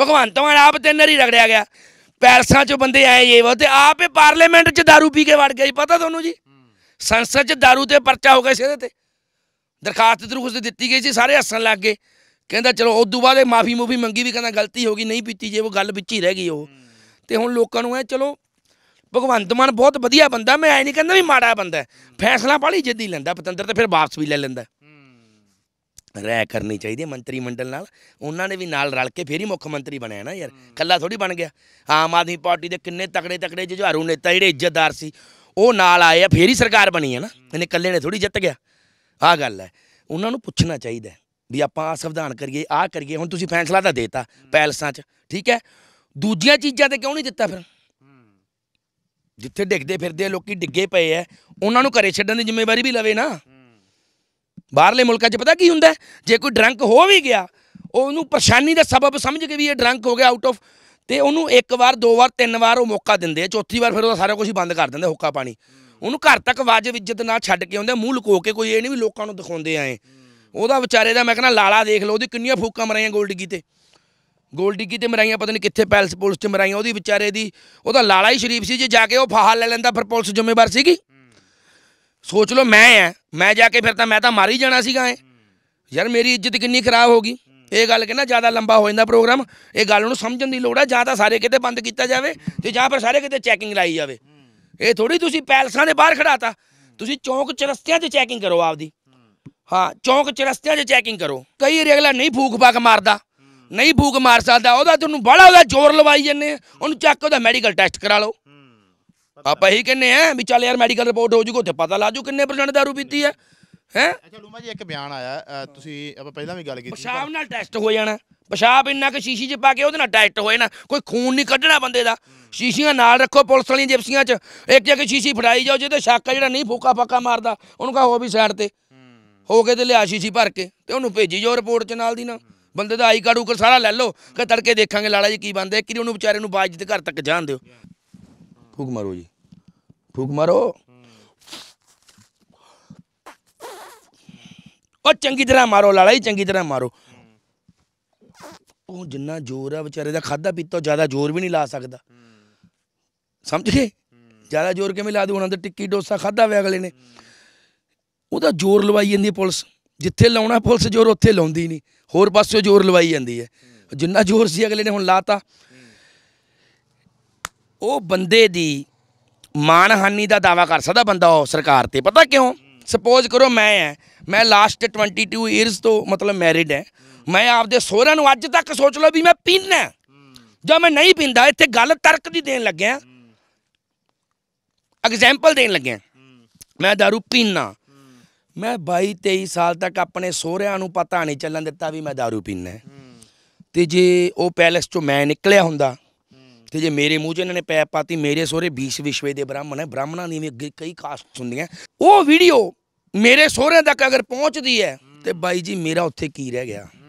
ਭਗਵੰਤ ਮਾਨ ਆਪ ਤੇ ਨਰੀ ਰਗੜਿਆ ਗਿਆ ਪੈਰਸਾਂ 'ਚ ਬੰਦੇ ਆਏ ਜੇ ਉਹ ਤੇ ਆਪ ਹੀ ਪਾਰਲੀਮੈਂਟ 'ਚ दारू ਪੀ ਕੇ ਵੜ ਗਿਆ ਜੀ ਪਤਾ ਤੁਹਾਨੂੰ ਜੀ ਸੰਸਦ 'ਚ दारू ਤੇ ਪਰਚਾ ਹੋ ਗਿਆ ਸੀ ਇਹਦੇ ਤੇ ਦਰਖਾਸਤ ਦਰਖਾਸਤ ਦਿੱਤੀ ਗਈ ਸੀ ਸਾਰੇ ਹੱਸਣ ਲੱਗ ਗਏ ਕਹਿੰਦਾ ਚਲੋ ਉਸ ਤੋਂ ਬਾਅਦ ਇਹ ਮਾਫੀ ਮੂਫੀ ਮੰਗੀ ਵੀ ਕਹਿੰਦਾ ਗਲਤੀ ਹੋ ਗਈ ਨਹੀਂ ਪੀਤੀ ਜੇ ਉਹ ਗੱਲ ਵਿੱਚ ਹੀ ਰਹਿ ਗਈ ਉਹ ਤੇ ਹੁਣ ਲੋਕਾਂ ਨੂੰ ਐ ਚਲੋ ਭਗਵੰਤ ਮਾਨ ਬਹੁਤ ਵਧੀਆ ਬੰਦਾ ਮੈਂ ਐ ਨਹੀਂ ਕਹਿੰਦਾ ਵੀ ਮਾੜਾ ਬੰਦਾ ਫੈਸਲਾ ਬਾਲੀ ਜਿੱਦੀ ਲੈਂਦਾ ਪਤੰਦਰ ਤੇ ਫਿਰ ਵਾਪਸ ਵੀ ਲੈ ਲੈਂਦਾ ਰਹਿ ਕਰਨੀ ਚਾਹੀਦੀ ਹੈ ਮੰਤਰੀ ਮੰਡਲ ਨਾਲ ਉਹਨਾਂ ਨੇ ਵੀ ਨਾਲ ਰਲ ਕੇ ਫੇਰ ਹੀ ਮੁੱਖ ਮੰਤਰੀ ਬਣਿਆ ਨਾ ਯਾਰ ਕੱਲਾ ਥੋੜੀ ਬਣ ਗਿਆ ਆਮ ਆਦਮੀ ਪਾਰਟੀ ਦੇ ਕਿੰਨੇ ਤਕੜੇ ਤਕੜੇ ਜੁਝਾਰੂ ਨੇਤਾ ਜਿਹੜੇ ਇੱਜ਼ਤਦਾਰ ਸੀ ਉਹ ਨਾਲ ਆਏ ਆ ਫੇਰ ਹੀ ਸਰਕਾਰ ਬਣੀ ਹੈ ਨਾ ਇਹਨੇ ਕੱਲੇ ਨੇ ਥੋੜੀ ਜਿੱਤ ਗਿਆ ਆਹ ਗੱਲ ਹੈ ਉਹਨਾਂ ਨੂੰ ਪੁੱਛਣਾ ਚਾਹੀਦਾ ਵੀ ਆਪਾਂ ਆ ਸੰਵਿਧਾਨ ਕਰੀਏ ਆ ਕਰੀਏ ਹੁਣ ਤੁਸੀਂ ਫੈਸਲਾ ਤਾਂ ਦੇਤਾ ਪੈਲਸਾਂ 'ਚ ਠੀਕ ਹੈ ਦੂਜੀਆਂ ਚੀਜ਼ਾਂ ਤੇ ਕਿਉਂ ਨਹੀਂ ਦਿੱਤਾ ਫਿਰ ਜਿੱਥੇ ਡਿੱਗਦੇ ਫਿਰਦੇ ਲੋਕੀ ਡਿੱਗੇ ਪਏ ਐ ਉਹਨਾਂ ਨੂੰ ਘਰੇ ਛੱਡਣ ਦੀ ਜ਼ਿੰਮੇਵਾਰੀ ਵੀ ਲਵੇ ਨਾ ਬਾਹਰਲੇ ਮੁਲਕਾਂ 'ਚ ਪਤਾ ਕੀ ਹੁੰਦਾ ਜੇ ਕੋਈ ਡਰੰਕ ਹੋ ਵੀ ਗਿਆ ਉਹਨੂੰ ਪਰੇਸ਼ਾਨੀ ਦਾ ਸਬਬ ਸਮਝ ਕੇ ਵੀ ਇਹ ਡਰੰਕ ਹੋ ਗਿਆ ਆਊਟ ਆਫ ਤੇ ਉਹਨੂੰ ਇੱਕ ਵਾਰ ਦੋ ਵਾਰ ਤਿੰਨ ਵਾਰ ਉਹ ਮੌਕਾ ਦਿੰਦੇ ਆ ਚੌਥੀ ਵਾਰ ਫਿਰ ਉਹ ਸਾਰਾ ਕੁਝ ਬੰਦ ਕਰ ਦਿੰਦੇ ਹੁੱਕਾ ਪਾਣੀ ਉਹਨੂੰ ਘਰ ਤੱਕ ਵਾਜਬ ਇੱਜ਼ਤ ਨਾਲ ਛੱਡ ਕੇ ਆਉਂਦੇ ਮੂੰਹ ਲੁਕੋ ਕੇ ਕੋਈ ਇਹ ਨਹੀਂ ਵੀ ਲੋਕਾਂ ਨੂੰ ਦਿਖਾਉਂਦੇ ਆਏ ਉਹਦਾ ਵਿਚਾਰੇ ਦਾ ਮੈਂ ਕਹਿੰਦਾ ਲਾਲਾ ਦੇਖ ਲਓ ਉਹਦੀ ਕਿੰਨੀਆਂ ਫੂਕਾਂ ਮਰਾਈਆਂ ਡਿੱਗੀ ਤੇ ਡਿੱਗੀ ਤੇ ਮਰਾਈਆਂ ਪਤਾ ਨਹੀਂ ਕਿੱਥੇ ਪੈਲਸ ਪੁਲਿਸ ਤੇ ਮਰਾਈਆਂ ਉਹਦੀ ਵਿਚਾਰੇ ਦੀ ਉਹਦਾ ਲਾਲਾ ਹੀ ਸ਼ਰੀਫ ਸੀ ਜੇ ਜਾ ਕੇ ਉਹ ਫਾਹਾ ਲੈ ਲੈਂਦਾ ਫਿਰ ਪੁਲਿਸ ਜ਼ਿੰਮੇਵਾਰ ਸੀਗੀ ਸੋਚ ਲਓ ਮੈਂ ਐ ਮੈਂ ਜਾ ਕੇ ਫਿਰ ਤਾਂ ਮੈਂ ਤਾਂ ਮਾਰ ਹੀ ਜਾਣਾ ਸੀਗਾ ਐ ਯਾਰ ਮੇਰੀ ਇੱਜ਼ਤ ਕਿੰਨੀ ਖਰਾਬ ਹੋ ਗਈ ਇਹ ਗੱਲ ਕਹਿੰਦਾ ਜ਼ਿਆਦਾ ਲੰਬਾ ਹੋ ਜਾਂਦਾ ਪ੍ਰੋਗਰਾਮ ਇਹ ਗੱਲ ਨੂੰ ਸਮਝਣ ਦੀ ਲੋੜ ਹੈ ਜਾਂ ਤਾਂ ਸਾਰੇ ਕਿਤੇ ਬੰਦ ਕੀਤਾ ਜਾਵੇ ਤੇ ਜਾਂ ਫਿਰ ਸਾਰੇ ਕਿਤੇ ਚੈਕਿੰਗ ਲਾਈ ਜਾਵੇ ਇਹ ਥੋੜੀ ਤੁਸੀਂ ਪੈਲਸਾਂ ਦੇ ਬਾਹਰ ਖੜਾਤਾ ਤੁਸੀਂ ਚੌਂਕ ਚਰਸਤਿਆਂ 'ਚ ਚੈਕਿੰਗ ਕਰੋ ਆਪਦੀ ਹਾਂ ਚੌਂਕ ਚਰਸਤਿਆਂ 'ਚ ਚੈਕਿੰਗ ਕਰੋ ਕਈ ਅਗਲਾ ਨਹੀਂ ਫੂਕ ਫਾਕ ਮਾਰਦਾ ਨਹੀਂ ਫੂਕ ਮਾਰ ਸਕਦਾ ਉਹਦਾ ਤੁਹਾਨੂੰ ਬੜਾ ਉਹਦਾ ਜ਼ੋਰ ਲਵਾਈ ਜੰਨੇ ਉਹਨੂੰ ਚੱਕ ਉਹਦਾ ਮੈਡੀਕਲ ਟੈਸਟ ਕਰਾ ਲਓ ਆਪਾਂ ਇਹੀ ਕਹਿੰਨੇ ਆ ਵੀ ਚੱਲ ਯਾਰ ਮੈਡੀਕਲ ਰਿਪੋਰਟ ਹੋ ਜੂਗਾ ਉੱਥੇ ਪਤਾ ਲਾ ਜੂ ਕਿੰਨੇ ਪਰਸੈਂਟ ਦਾਰੂ ਪੀਤੀ ਆ ਹੈ ਅੱਛਾ ਲੂਮਾ ਜੀ ਇੱਕ ਬਿਆਨ ਆਇਆ ਤੁਸੀਂ ਆਪਾਂ ਪਹਿਲਾਂ ਵੀ ਗੱਲ ਕੀਤੀ ਪਿਸ਼ਾਬ ਨਾਲ ਟੈਸਟ ਹੋ ਜਾਣਾ ਪਿਸ਼ਾਬ ਇੰਨਾ ਕਿ ਸ਼ੀਸ਼ੀ 'ਚ ਪਾ ਕੇ ਉਹਦੇ ਨਾਲ ਟੈਸਟ ਹੋਏ ਨਾ ਕੋਈ ਖੂਨ ਨਹੀਂ ਕੱਢਣਾ ਬੰਦੇ ਦਾ ਸ਼ੀਸ਼ੀਆਂ ਨਾਲ ਰੱਖੋ ਪੁਲਿਸ ਵਾਲੀਆਂ ਜਿਪਸੀਆਂ 'ਚ ਇੱਕ ਜਗ੍ਹਾ ਸ਼ੀਸ਼ੀ ਫੜਾਈ ਜਾਓ ਜਿਹਦੇ ਸ਼ੱਕ ਜਿਹੜਾ ਨਹੀਂ ਫੋਕਾ ਫਾਕਾ ਮਾਰਦਾ ਉਹਨੂੰ ਕਹੋ ਵੀ ਸਾਈਡ ਤੇ ਹੋ ਕੇ ਤੇ ਲਿਆ ਸ਼ੀਸ਼ੀ ਭਰ ਕੇ ਤੇ ਉਹਨੂੰ ਭੇਜੀ ਜੋ ਰਿਪੋਰਟ 'ਚ ਨਾਲ ਦੀ ਨਾ ਬੰਦੇ ਦਾ ਆਈ ਕਾਰਡ ਉਕਰ ਸਾਰਾ ਲੈ ਲਓ ਕਿ ਤੜਕੇ ਦੇਖਾਂਗੇ ਲਾੜਾ ਜੀ ਕੀ ਬੰਦੇ ਕਿ ਉਹਨੂੰ ਵਿਚਾਰੇ ਨੂੰ ਬਾਜਦ ਘਰ ਤੱਕ ਜਾਣ ਦਿਓ फूक मारो जी फूक मारो और चंगी तरह मारो लाला जी चंगी तरह मारो ਉਹ ਜਿੰਨਾ ਜ਼ੋਰ ਆ ਵਿਚਾਰੇ ਦਾ ਖਾਦਾ ਪੀਤਾ ਜ਼ਿਆਦਾ ਜ਼ੋਰ ਵੀ ਨਹੀਂ ਲਾ ਸਕਦਾ ਸਮਝ ਗਏ ਜ਼ਿਆਦਾ ਜ਼ੋਰ ਕਿਵੇਂ ਲਾ ਦੂ ਉਹਨਾਂ ਦਾ ਟਿੱਕੀ ਡੋਸਾ ਖਾਦਾ ਵੇ ਅਗਲੇ ਨੇ ਉਹਦਾ ਜ਼ੋਰ ਲਵਾਈ ਜਾਂਦੀ ਹੈ ਪੁਲਿਸ ਜਿੱਥੇ ਲਾਉਣਾ ਪੁਲਿਸ ਜ਼ੋਰ ਉੱਥੇ ਲਾਉਂਦੀ ਨਹੀਂ ਹੋਰ ਪਾਸੇ ਜ਼ੋਰ ਲਵਾਈ ਜਾਂਦੀ ਹੈ ਜਿੰਨਾ ਜ਼ੋਰ ਸੀ ਅਗਲੇ ਨੇ ਹੁਣ ਲਾਤਾ ਉਹ ਬੰਦੇ ਦੀ ਮਾਨਹਾਨੀ ਦਾ ਦਾਵਾ ਕਰ ਸਕਦਾ ਬੰਦਾ ਉਹ ਸਰਕਾਰ ਤੇ ਪਤਾ ਕਿਉਂ ਸਪੋਜ਼ ਕਰੋ ਮੈਂ ਐ ਮੈਂ ਲਾਸਟ 22 ਇਅਰਸ ਤੋਂ ਮਤਲਬ ਮੈਰਿਡ ਐ ਮੈਂ ਆਪਦੇ ਸਹੁਰਿਆਂ ਨੂੰ ਅੱਜ ਤੱਕ ਸੋਚ ਲਓ ਵੀ ਮੈਂ ਪੀਣਾ ਜਾਂ ਮੈਂ ਨਹੀਂ ਪੀਂਦਾ ਇੱਥੇ ਗੱਲ ਤਰਕ ਦੀ ਦੇਣ ਲੱਗਿਆ ਐਗਜ਼ਾਮਪਲ ਦੇਣ ਲੱਗਿਆ ਮੈਂ दारू ਪੀਣਾ ਮੈਂ 22 23 ਸਾਲ ਤੱਕ ਆਪਣੇ ਸਹੁਰਿਆਂ ਨੂੰ ਪਤਾ ਨਹੀਂ ਚੱਲਣ ਦਿੱਤਾ ਵੀ ਮੈਂ दारू ਪੀਣਾ ਤੇ ਜੇ ਉਹ ਪੈਲਸ ਚੋਂ ਮੈਂ ਨਿਕਲਿਆ ਹੁੰਦਾ ਤੇ ਜੇ ਮੇਰੇ ਮੂੰਹ 'ਚ ਇਹਨਾਂ ਨੇ ਪੈਪ ਪਾਤੀ ਮੇਰੇ ਸੋਹਰੇ 20 ਵਿਸ਼ਵੇ ਦੇ ਬ੍ਰਾਹਮਣ ਹੈ ਬ੍ਰਾਹਮਣਾਂ ਦੀ ਵੀ ਅੱਗੇ ਕਈ ਕਾਸਟ ਹੁੰਦੀਆਂ ਉਹ ਵੀਡੀਓ ਮੇਰੇ ਸੋਹਰੇ ਤੱਕ ਅਗਰ ਪਹੁੰਚਦੀ ਹੈ ਤੇ ਬਾਈ ਜੀ ਮੇਰਾ ਉੱਥੇ ਕੀ ਰਹਿ ਗਿਆ